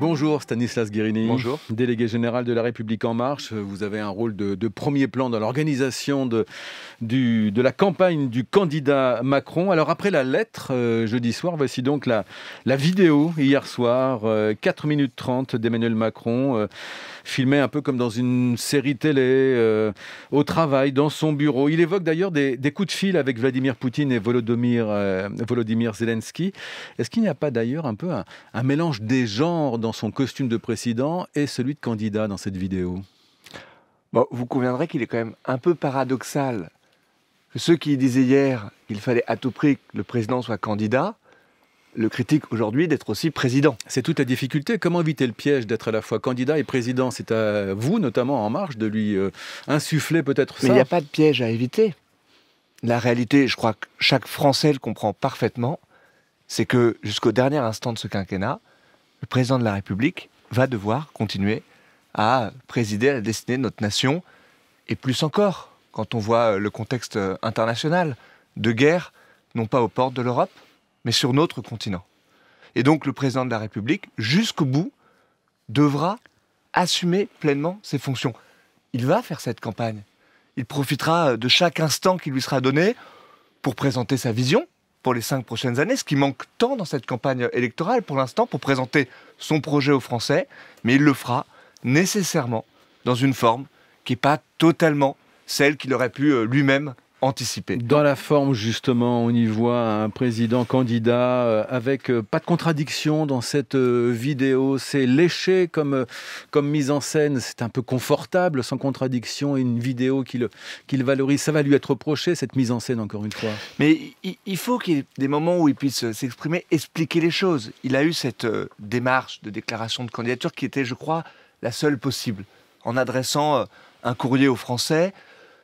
Bonjour Stanislas Guérini. Délégué général de La République En Marche. Vous avez un rôle de, premier plan dans l'organisation de, la campagne du candidat Macron. Alors après la lettre euh, jeudi soir, voici donc la, vidéo hier soir, 4 euh, minutes 30 d'Emmanuel Macron, euh, filmé un peu comme dans une série télé, au travail, dans son bureau. Il évoque d'ailleurs des, coups de fil avec Vladimir Poutine et Volodymyr, Volodymyr Zelensky. Est-ce qu'il n'y a pas d'ailleurs un peu un, un mélange des genres dans son costume de président et celui de candidat dans cette vidéo bon, Vous conviendrez qu'il est quand même un peu paradoxal que ceux qui disaient hier qu'il fallait à tout prix que le président soit candidat le critiquent aujourd'hui d'être aussi président. C'est toute la difficulté. Comment éviter le piège d'être à la fois candidat et président C'est à vous, notamment En Marche, de lui euh, insuffler peut-être ça. Mais il n'y a pas de piège à éviter. La réalité, je crois que chaque Français le comprend parfaitement, c'est que jusqu'au dernier instant de ce quinquennat, le président de la République va devoir continuer à présider la destinée de notre nation, et plus encore, quand on voit euh, le contexte euh, international de guerre, non pas aux portes de l'Europe, mais sur notre continent. Et donc le président de la République, jusqu'au bout, devra assumer pleinement ses fonctions. Il va faire cette campagne. Il profitera euh, de chaque instant qui lui sera donné pour présenter sa vision, pour les cinq prochaines années, ce qui manque tant dans cette campagne électorale pour l'instant pour présenter son projet aux Français, mais il le fera nécessairement dans une forme qui n'est pas totalement celle qu'il aurait pu euh, lui-même anticipé. Dans la forme, justement, on y voit un président candidat euh, avec euh, pas de contradiction dans cette euh, vidéo. C'est léché comme, comme mise en scène. C'est un peu confortable, sans contradiction, et une vidéo qu'il qui le valorise. Ça va lui être reproché, cette mise en scène, encore une fois. Mais il faut qu'il y ait des moments où il puisse s'exprimer, expliquer les choses. Il a eu cette démarche de déclaration de candidature qui était, je crois, la seule possible, en adressant un courrier aux Français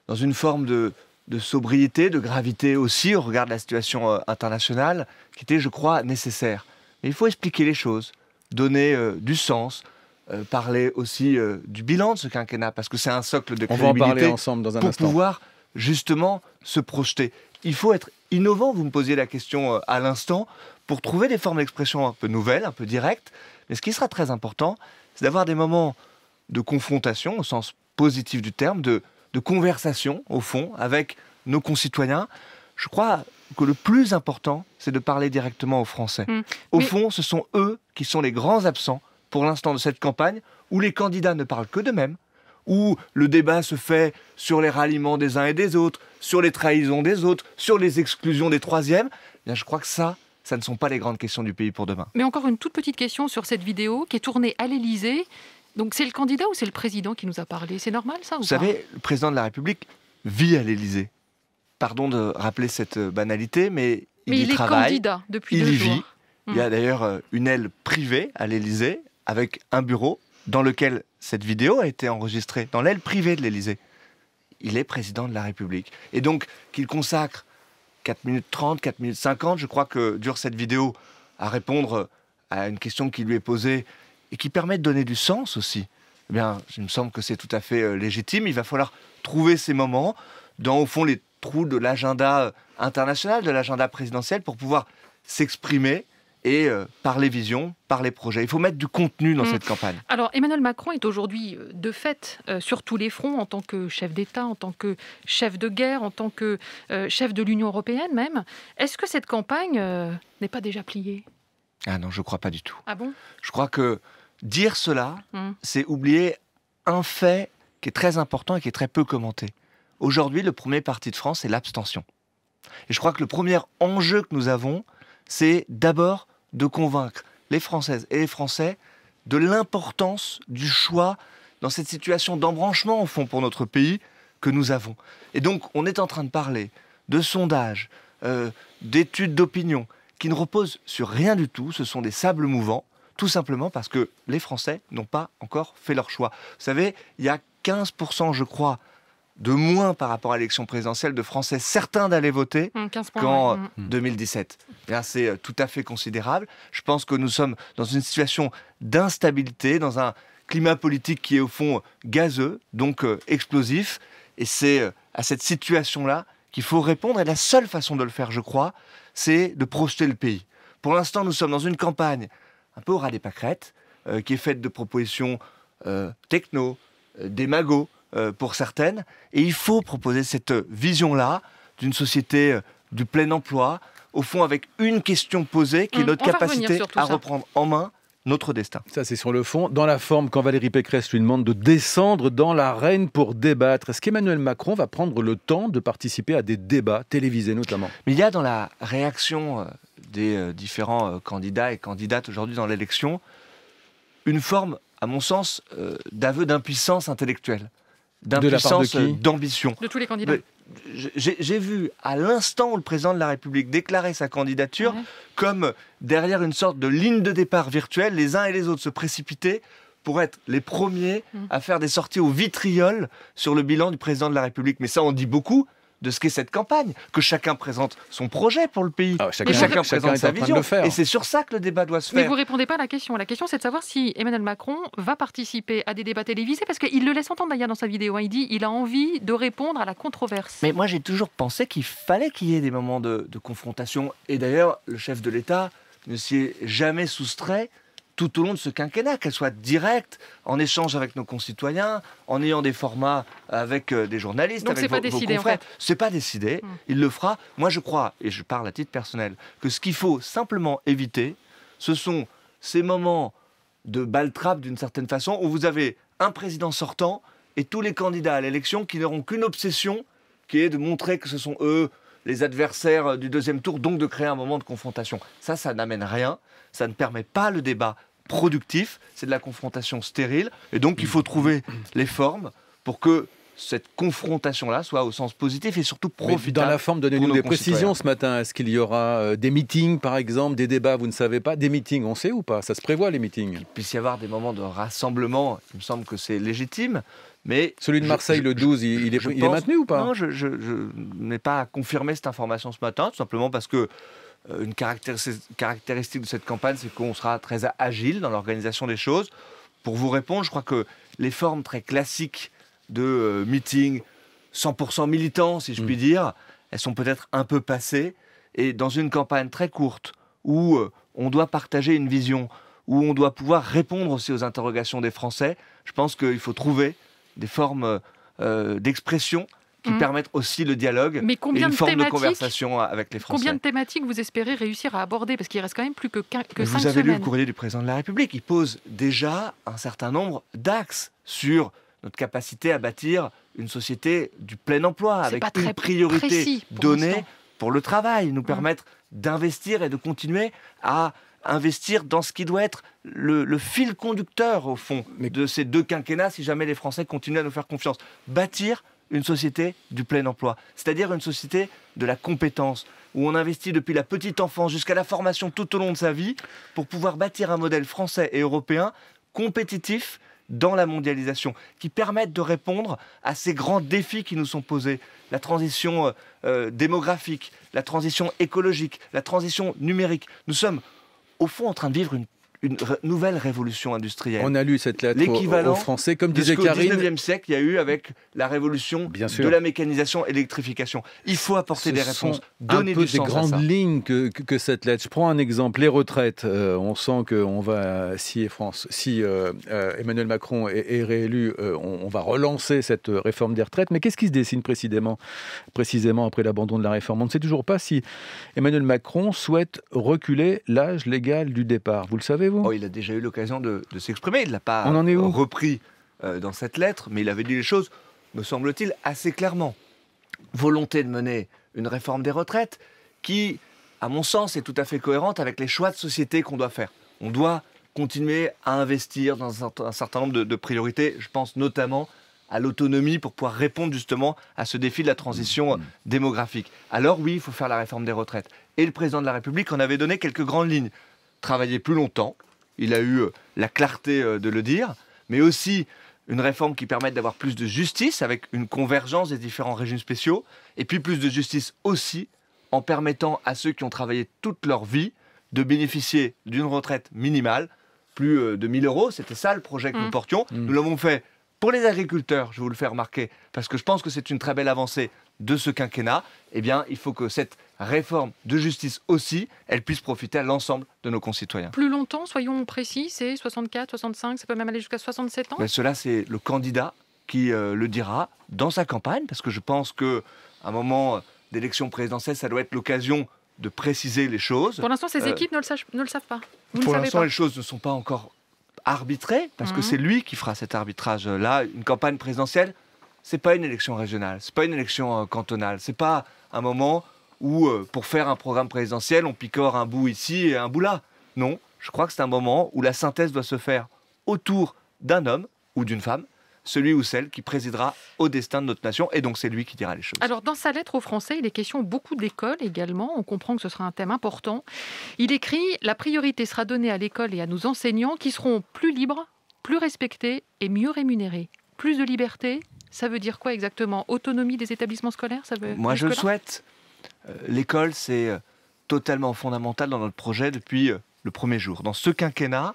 dans une forme de de sobriété, de gravité aussi, au regard de la situation euh, internationale, qui était, je crois, nécessaire. Mais il faut expliquer les choses, donner euh, du sens, euh, parler aussi du bilan de ce quinquennat, parce que c'est un socle de crédibilité. On va parler ensemble dans un pour pouvoir justement se projeter. Il faut être innovant, vous me posiez la question à l'instant, pour trouver des formes d'expression un peu nouvelles, un peu directes. Mais ce qui sera très important, c'est d'avoir des moments de confrontation, au sens positif du terme, de de conversation, au fond, avec nos concitoyens. Je crois que le plus important, c'est de parler directement aux Français. Mm. Au fond, ce sont eux qui sont les grands absents pour l'instant de cette campagne, où les candidats ne parlent que d'eux-mêmes, où le débat se fait sur les ralliements des uns et des autres, sur les trahisons des autres, sur les exclusions des troisièmes. Eh bien, je crois que ça, ça ne sont pas les grandes questions du pays pour demain. Mais encore une toute petite question sur cette vidéo qui est tournée à l'Elysée donc c'est le candidat ou c'est le président qui nous a parlé C'est normal ça Vous savez, le président de la République vit à l'Élysée. Pardon de rappeler cette euh, banalité, mais, il, est travaille, candidat depuis il y vit. Mmh. Il y a d'ailleurs euh, une aile privée à l'Élysée avec un bureau dans lequel cette vidéo a été enregistrée, dans l'aile privée de l'Élysée. Il est président de la République. Et donc qu'il consacre 4 minutes 30, 4 minutes 50, je crois que dure cette vidéo, à répondre à une question qui lui est posée et qui permet de donner du sens aussi, eh bien, il me semble que c'est tout à fait euh, légitime. Il va falloir trouver ces moments dans, au fond, les trous de l'agenda euh, international, de l'agenda présidentiel, pour pouvoir s'exprimer et parler euh, par les visions, par projets. Il faut mettre du contenu dans mm. cette campagne. Alors Emmanuel Macron est aujourd'hui de fait sur tous les fronts en tant que chef d'État, en tant que chef de guerre, en tant que chef de l'Union européenne même. Est-ce que cette campagne n'est pas déjà pliée Ah non, je ne crois pas du tout. Ah bon Je crois que dire cela, hmm. c'est oublier un fait qui est très important et qui est très peu commenté. Aujourd'hui, le premier parti de France, c'est l'abstention. Et je crois que le premier enjeu que nous avons, c'est d'abord de convaincre les Françaises et les Français de l'importance du choix dans cette situation d'embranchement, au fond, pour notre pays que nous avons. Et donc, on est en train de parler de sondages, euh, d'études d'opinion, qui ne reposent sur rien du tout, ce sont des sables mouvants. Tout simplement parce que les Français n'ont pas encore fait leur choix. Vous savez, il y a 15%, je crois, de moins par rapport à l'élection présidentielle de Français certains d'aller voter mmh, qu'en 2017. Mmh. Mmh. C'est euh, tout à fait considérable. Je pense que nous sommes dans une situation d'instabilité, dans un climat politique qui est au fond gazeux, donc euh, explosif. Et c'est euh, à cette situation-là qu'il faut répondre. Et la seule façon de le faire, je crois, c'est de projeter le pays. Pour l'instant, nous sommes dans une campagne un peu au ras des pâquerettes, euh, qui est faite de propositions euh, techno, euh, démago pour certaines. Et il faut proposer cette vision-là d'une société du plein emploi, au fond avec une question posée, qui est hum, notre capacité à reprendre en main notre destin. Ça, c'est sur le fond. Dans la forme, quand Valérie Pécresse lui demande de descendre dans l'arène pour débattre, est-ce qu'Emmanuel Macron va prendre le temps de participer à des débats télévisés notamment Mais il y a dans la réaction des euh, différents euh, candidats et candidates aujourd'hui dans l'élection, une forme, à mon sens, euh, d'aveu d'impuissance intellectuelle, d'impuissance d'ambition. De, tous les candidats. j'ai vu à l'instant où le président de la République déclarait sa candidature comme derrière une sorte de ligne de départ virtuelle, les uns et les autres se précipitaient pour être les premiers mmh. à faire des sorties au vitriol sur le bilan du président de la République. Mais ça, on dit beaucoup, de ce qu'est cette campagne, que chacun présente son projet pour le pays, ah, chacun, présente sa vision. Et c'est sur ça que le débat doit se faire. Mais vous ne répondez pas à la question. La question, c'est de savoir si Emmanuel Macron va participer à des débats télévisés, parce qu'il le laisse entendre d'ailleurs dans sa vidéo. Hein. Il dit, qu'il a envie de répondre à la controverse. Mais moi, j'ai toujours pensé qu'il fallait qu'il y ait des moments de confrontation. Et d'ailleurs, le chef de l'État ne s'y est jamais soustrait tout au long de ce quinquennat, qu'elle soit directe, en échange avec nos concitoyens, en ayant des formats avec euh, des journalistes, Donc avec vos, pas décidé, confrères. En fait. C'est pas décidé, hmm. il le fera. Moi, je crois, et je parle à titre personnel, que ce qu'il faut simplement éviter, ce sont ces moments de trappe d'une certaine façon, où vous avez un président sortant et tous les candidats à l'élection qui n'auront qu'une obsession, qui est de montrer que ce sont eux les adversaires du deuxième tour, donc de créer un moment de confrontation. Ça, ça n'amène rien, ça ne permet pas le débat productif, c'est de la confrontation stérile. Et donc, il faut trouver les formes pour que cette confrontation-là soit au sens positif et surtout profitable. dans la forme, donnez-nous des précisions ce matin. Est-ce qu'il y aura euh, des meetings, par exemple, des débats, vous ne savez pas Des meetings, on sait ou pas Ça se prévoit, les meetings Il puisse y avoir des moments de rassemblement, il me semble que c'est légitime. Mais Celui de Marseille, le 12, il, est, il, est, maintenu ou pas Non, je, n'ai pas confirmé cette information ce matin, tout simplement parce que euh, une caractéristique de cette campagne, c'est qu'on sera très agile dans l'organisation des choses. Pour vous répondre, je crois que les formes très classiques de euh, meeting 100% militants, si je mm. puis dire, elles sont peut-être un peu passées. Et dans une campagne très courte, où euh, on doit partager une vision, où on doit pouvoir répondre aussi aux interrogations des Français, je pense qu'il faut trouver des formes euh, d'expression qui mm. permettent aussi le dialogue Mais combien une de forme de conversation avec les Français. Combien de thématiques vous espérez réussir à aborder Parce qu'il reste quand même plus que, 5 que Vous avez lu le courrier du président de la République. Il pose déjà un certain nombre d'axes sur notre capacité à bâtir une société du plein emploi, avec une priorité donnée pour le travail, nous mm. permettre d'investir et de continuer à investir dans ce qui doit être le, fil conducteur, au fond, de ces deux quinquennats, si jamais les Français continuent à nous faire confiance. Bâtir une société du plein emploi, c'est-à-dire une société de la compétence, où on investit depuis la petite enfance jusqu'à la formation tout au long de sa vie, pour pouvoir bâtir un modèle français et européen compétitif dans la mondialisation, qui permette de répondre à ces grands défis qui nous sont posés. La transition euh, euh, démographique, la transition écologique, la transition numérique. Nous sommes au fond en train de vivre une une nouvelle révolution industrielle. On a lu cette lettre L'équivalent Français, comme disait Karine. Au 19e siècle, il y a eu avec la révolution de la mécanisation, électrification. Il faut apporter des réponses, donner un peu du des sens grandes à ça. lignes que, que, cette lettre. Je prends un exemple les retraites. Euh, on sent on va si France, si euh, euh, Emmanuel Macron est, réélu, on, va relancer cette réforme des retraites. Mais qu'est-ce qui se dessine précisément, précisément après l'abandon de la réforme On ne sait toujours pas si Emmanuel Macron souhaite reculer l'âge légal du départ. Vous le savez Oh, il a déjà eu l'occasion de, s'exprimer. Il ne l'a pas en est repris euh, dans cette lettre, mais il avait dit les choses, me semble-t-il, assez clairement. Volonté de mener une réforme des retraites qui, à mon sens, est tout à fait cohérente avec les choix de société qu'on doit faire. On doit continuer à investir dans un certain nombre de, priorités. Je pense notamment à l'autonomie pour pouvoir répondre justement à ce défi de la transition mmh. démographique. Alors oui, il faut faire la réforme des retraites. Et le président de la République en avait donné quelques grandes lignes. Travailler plus longtemps, il a eu euh, la clarté euh, de le dire, mais aussi une réforme qui permette d'avoir plus de justice avec une convergence des différents régimes spéciaux, et puis plus de justice aussi en permettant à ceux qui ont travaillé toute leur vie de bénéficier d'une retraite minimale, plus euh, de 1000 euros. C'était ça le projet que nous mm. portions. Mm. Nous l'avons fait pour les agriculteurs, je vous le fais remarquer, parce que je pense que c'est une très belle avancée de ce quinquennat, eh bien, il faut que cette réforme de justice aussi, elle puisse profiter à l'ensemble de nos concitoyens. Plus longtemps, soyons précis, c'est 64, 65, ça peut même aller jusqu'à 67 ans Mais Cela, c'est le candidat qui euh, le dira dans sa campagne, parce que je pense que à un moment euh, d'élection présidentielle, ça doit être l'occasion de préciser les choses. Pour l'instant, ces euh, équipes ne, le savent pas. pour l'instant, les choses ne sont pas encore arbitrées, parce que mmh. c'est lui qui fera cet arbitrage-là. Une campagne présidentielle, c'est pas une élection régionale, c'est pas une élection euh, cantonale, c'est pas un moment où euh, pour faire un programme présidentiel, on picore un bout ici et un bout là. Non, je crois que c'est un moment où la synthèse doit se faire autour d'un homme ou d'une femme celui ou celle qui présidera au destin de notre nation. Et donc, c'est lui qui dira les choses. Alors, dans sa lettre aux Français, il est question beaucoup d'écoles également. On comprend que ce sera un thème important. Il écrit La priorité sera donnée à l'école et à nos enseignants qui seront plus libres, plus respectés et mieux rémunérés. Plus de liberté, ça veut dire quoi exactement Autonomie des établissements scolaires ça veut... Moi, je le souhaite. Euh, l'école, c'est euh, totalement fondamental dans notre projet depuis euh, le premier jour. Dans ce quinquennat,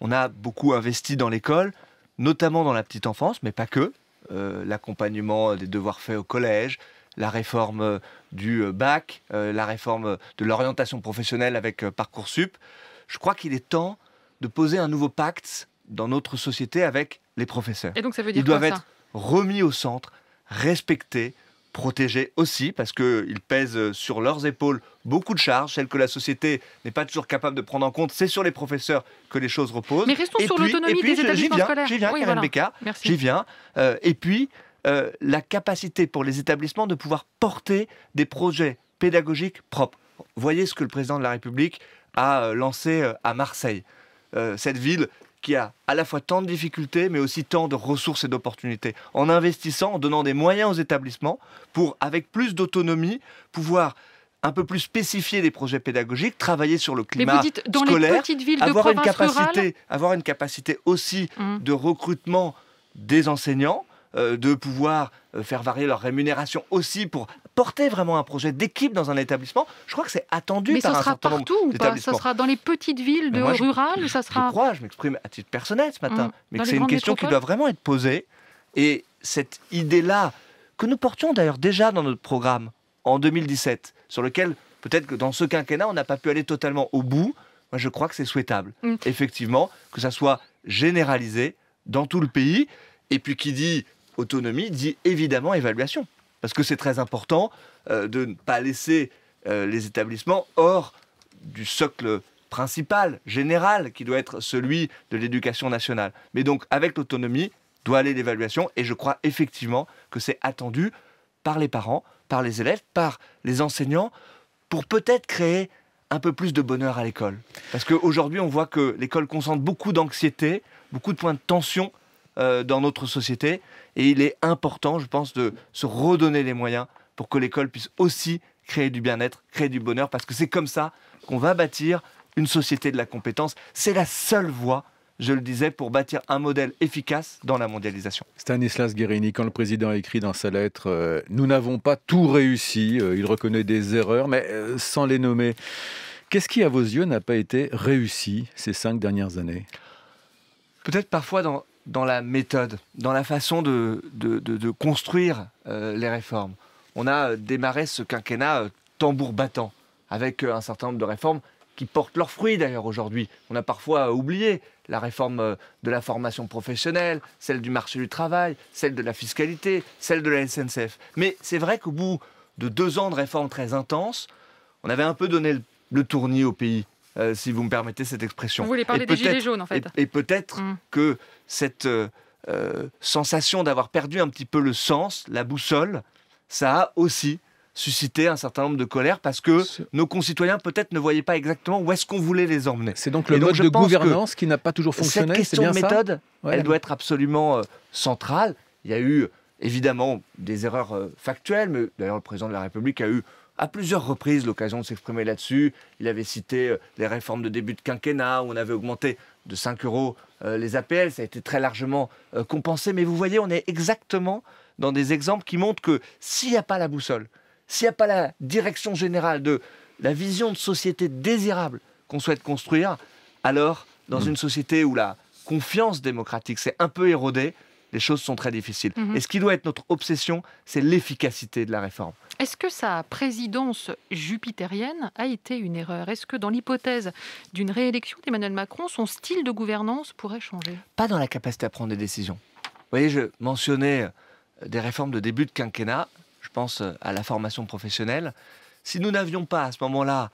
on a beaucoup investi dans l'école, notamment dans la petite enfance, mais pas que. L'accompagnement des devoirs faits au collège, la réforme du bac, la réforme de l'orientation professionnelle avec Parcoursup. Je crois qu'il est temps de poser un nouveau pacte dans notre société avec les professeurs. Et donc ça veut dire doivent quoi, être ça remis au centre, respectés, protégés aussi, parce qu'ils pèsent euh, sur leurs épaules beaucoup de charges, celles que la société n'est pas toujours capable de prendre en compte. C'est sur les professeurs que les choses reposent. Mais restons sur l'autonomie des établissements viens, J'y viens, j'y viens. Euh, et puis, euh, la capacité pour les établissements de pouvoir porter des projets pédagogiques propres. Voyez ce que le président de la République a lancé à Marseille. cette ville qui a à la fois tant de difficultés, mais aussi tant de ressources et d'opportunités. En investissant, en donnant des moyens aux établissements pour, avec plus d'autonomie, pouvoir un peu plus spécifier des projets pédagogiques, travailler sur le climat scolaire, de avoir une capacité, avoir une capacité aussi mmh. de recrutement des enseignants euh, de pouvoir euh, faire varier leur rémunération aussi pour porter vraiment un projet d'équipe dans un établissement. Je crois que c'est attendu par ça sera partout ou pas Ça sera dans les petites villes de rurales je, ça sera... je crois, je m'exprime à titre personnel ce matin, hum, mais c'est une question qui doit vraiment être posée. Et cette idée-là, que nous portions d'ailleurs déjà dans notre programme en 2017, sur lequel peut-être que dans ce quinquennat, on n'a pas pu aller totalement au bout, moi je crois que c'est souhaitable. Hum. Effectivement, que ça soit généralisé dans tout le pays. Et puis qui dit autonomie dit évidemment évaluation. Parce que c'est très important euh, de ne pas laisser euh, les établissements hors du socle principal, général, qui doit être celui de l'éducation nationale. Mais donc, avec l'autonomie, doit aller l'évaluation. Et je crois effectivement que c'est attendu par les parents, par les élèves, par les enseignants, pour peut-être créer un peu plus de bonheur à l'école. Parce qu'aujourd'hui, on voit que l'école concentre beaucoup d'anxiété, beaucoup de points de tension euh, dans notre société. Et il est important, je pense, de se redonner les moyens pour que l'école puisse aussi créer du bien-être, créer du bonheur, parce que c'est comme ça qu'on va bâtir une société de la compétence. C'est la seule voie je le disais, pour bâtir un modèle efficace dans la mondialisation. Stanislas Guérini, quand le président a écrit dans sa lettre euh, Nous n'avons pas tout réussi euh, il reconnaît des erreurs, mais sans les nommer. Qu'est-ce qui, à vos yeux, n'a pas été réussi ces cinq dernières années Peut-être parfois dans dans la méthode, dans la façon de, construire euh, les réformes. On a euh, démarré ce quinquennat euh, tambour battant, avec un certain nombre de réformes qui portent leurs fruits d'ailleurs aujourd'hui. On a parfois oublié la réforme de la formation professionnelle, celle du marché du travail, celle de la fiscalité, celle de la SNCF. Mais c'est vrai qu'au bout de deux ans de réformes très intenses, on avait un peu donné le tournis au pays. Euh, si vous me permettez cette expression. Vous voulez parler des gilets jaunes, en fait. Et, peut-être mm. que cette euh, euh, sensation d'avoir perdu un petit peu le sens, la boussole, ça a aussi suscité un certain nombre de colères parce que nos concitoyens peut-être ne voyaient pas exactement où est-ce qu'on voulait les emmener. C'est donc le mode de gouvernance qui n'a pas toujours fonctionné. Cette question de méthode, elle doit être absolument centrale. Il y a eu évidemment des erreurs factuelles, mais d'ailleurs le président de la République a eu à plusieurs reprises l'occasion de s'exprimer là-dessus. Il avait cité euh, les réformes de début de quinquennat où on avait augmenté de 5 euros euh, les APL. Ça a été très largement euh, compensé. Mais vous voyez, on est exactement dans des exemples qui montrent que s'il n'y a pas la boussole, s'il n'y a pas la direction générale de la vision de société désirable qu'on souhaite construire, alors dans hmm. une société où la confiance démocratique s'est un peu érodée, les choses sont très difficiles. Mhm. Et ce qui doit être notre obsession, c'est l'efficacité de la réforme. Est-ce que sa présidence jupitérienne a été une erreur Est-ce que dans l'hypothèse d'une réélection d'Emmanuel Macron, son style de gouvernance pourrait changer Pas dans la capacité à prendre des décisions. Vous voyez, je mentionnais euh, des réformes de début de quinquennat, je pense euh, à la formation professionnelle. Si nous n'avions pas à ce moment-là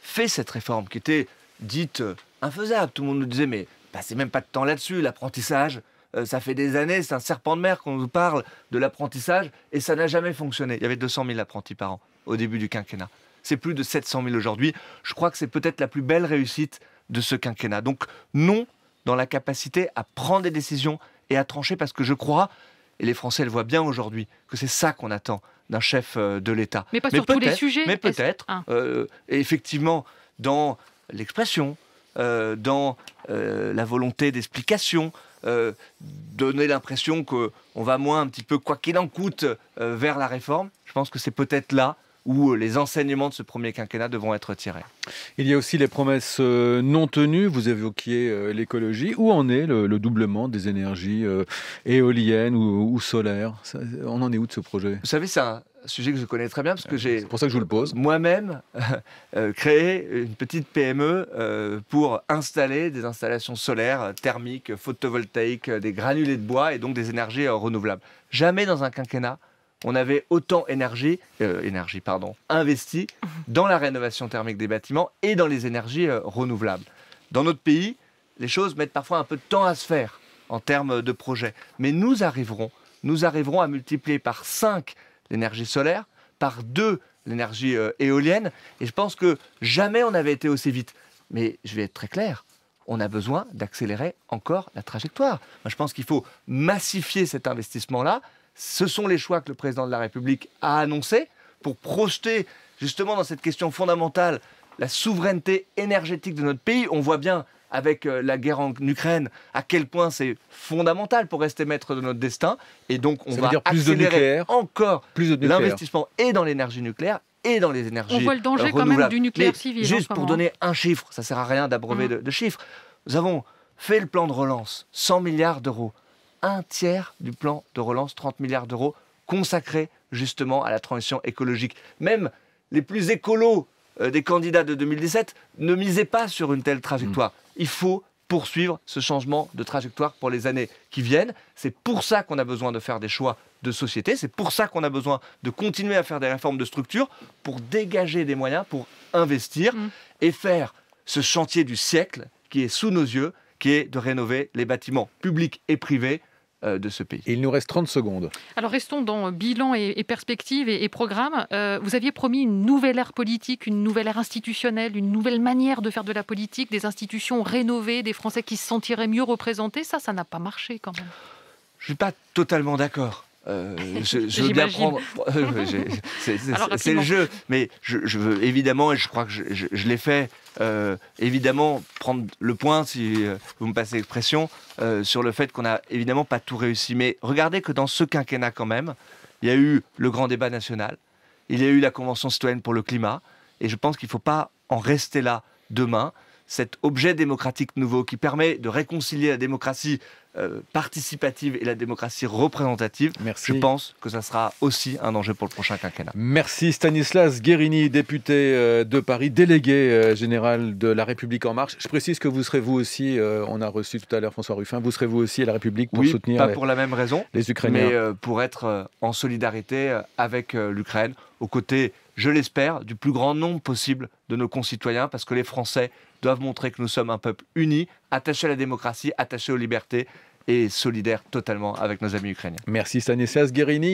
fait cette réforme qui était dite euh, infaisable, tout le monde nous disait mais bah, c'est même pas de temps là-dessus, l'apprentissage, euh, ça fait des années, c'est un serpent de mer qu'on nous parle de l'apprentissage, et ça n'a jamais fonctionné. Il y avait 200 000 apprentis par an au début du quinquennat. C'est plus de 700 000 aujourd'hui. Je crois que c'est peut-être la plus belle réussite de ce quinquennat. Donc non dans la capacité à prendre des décisions et à trancher, parce que je crois, et les Français le voient bien aujourd'hui, que c'est ça qu'on attend d'un chef euh, de l'État. Mais pas sur tous les sujets. Mais peut-être, ah. euh, effectivement, dans l'expression, dans la volonté d'explication, euh, donner l'impression qu'on va moins un petit peu, quoi qu'il en coûte, euh, vers la réforme. Je pense que c'est peut-être là où euh, les enseignements de ce premier quinquennat devront être tirés. Il y a aussi les promesses non tenues. Vous évoquiez l'écologie. Où en est le, doublement des énergies éoliennes ou, ou solaires On en est où de ce projet Vous savez, ça, sujet que je connais très bien parce que j'ai. pour ça que je vous le pose. Moi-même, euh, créé une petite PME euh, pour installer des installations solaires, thermiques, photovoltaïques, euh, des granulés de bois et donc des énergies renouvelables. Jamais dans un quinquennat on avait autant énergie, énergie pardon, investi dans la rénovation thermique des bâtiments et dans les énergies renouvelables. Dans notre pays, les choses mettent parfois un peu de temps à se faire en termes de projets, mais nous arriverons, nous arriverons à multiplier par 5 l'énergie solaire, par deux l'énergie euh, éolienne. Et je pense que jamais on n'avait été aussi vite. Mais je vais être très clair, on a besoin d'accélérer encore la trajectoire. je pense qu'il faut massifier cet investissement-là. Ce sont les choix que le président de la République a annoncés pour projeter justement dans cette question fondamentale la souveraineté énergétique de notre pays. On voit bien avec euh, la guerre en Ukraine, à quel point c'est fondamental pour rester maître de notre destin. Et donc, on va dire plus accélérer encore l'investissement et dans l'énergie nucléaire et dans les énergies. On voit le danger quand même du nucléaire civil. Juste pour donner un chiffre, ça sert à rien d'abreuver mm. de, chiffres. Nous avons fait le plan de relance, 100 milliards d'euros, un tiers du plan de relance, 30 milliards d'euros consacrés justement à la transition écologique. Même les plus écolos euh, des candidats de 2017 ne misaient pas sur une telle trajectoire. Mm il faut poursuivre ce changement de trajectoire pour les années qui viennent. C'est pour ça qu'on a besoin de faire des choix de société, c'est pour ça qu'on a besoin de continuer à faire des réformes de structure pour dégager des moyens pour investir mm. et faire ce chantier du siècle qui est sous nos yeux, qui est de rénover les bâtiments publics et privés euh, de ce pays. il nous reste 30 secondes. Alors restons dans euh, bilan et, perspectives perspective et, programme. Euh, vous aviez promis une nouvelle ère politique, une nouvelle ère institutionnelle, une nouvelle manière de faire de la politique, des institutions rénovées, des Français qui se sentiraient mieux représentés. Ça, ça n'a pas marché quand même. Je ne suis pas totalement d'accord. Euh, je, veux bien euh, C'est le jeu, mais je, veux évidemment, et je crois que je, l'ai fait, euh, évidemment prendre le point, si vous me passez l'expression, sur le fait qu'on n'a évidemment pas tout réussi. Mais regardez que dans ce quinquennat, quand même, il y a eu le grand débat national, il y a eu la Convention citoyenne pour le climat, et je pense qu'il ne faut pas en rester là demain cet objet démocratique nouveau qui permet de réconcilier la démocratie euh, participative et la démocratie représentative, je pense que ça sera aussi un enjeu pour le prochain quinquennat. Merci Stanislas Guérini, député euh, de Paris, délégué euh, général de La République En Marche. Je précise que vous serez vous aussi, on a reçu tout à l'heure François Ruffin, vous serez vous aussi à La République pour soutenir pas pour la même raison, Ukrainiens. mais pour être en solidarité avec l'Ukraine, aux côtés je l'espère, du plus grand nombre possible de nos concitoyens, parce que les Français doivent montrer que nous sommes un peuple uni, attaché à la démocratie, attaché aux libertés et solidaire totalement avec nos amis ukrainiens. Merci Stanislas Guérini.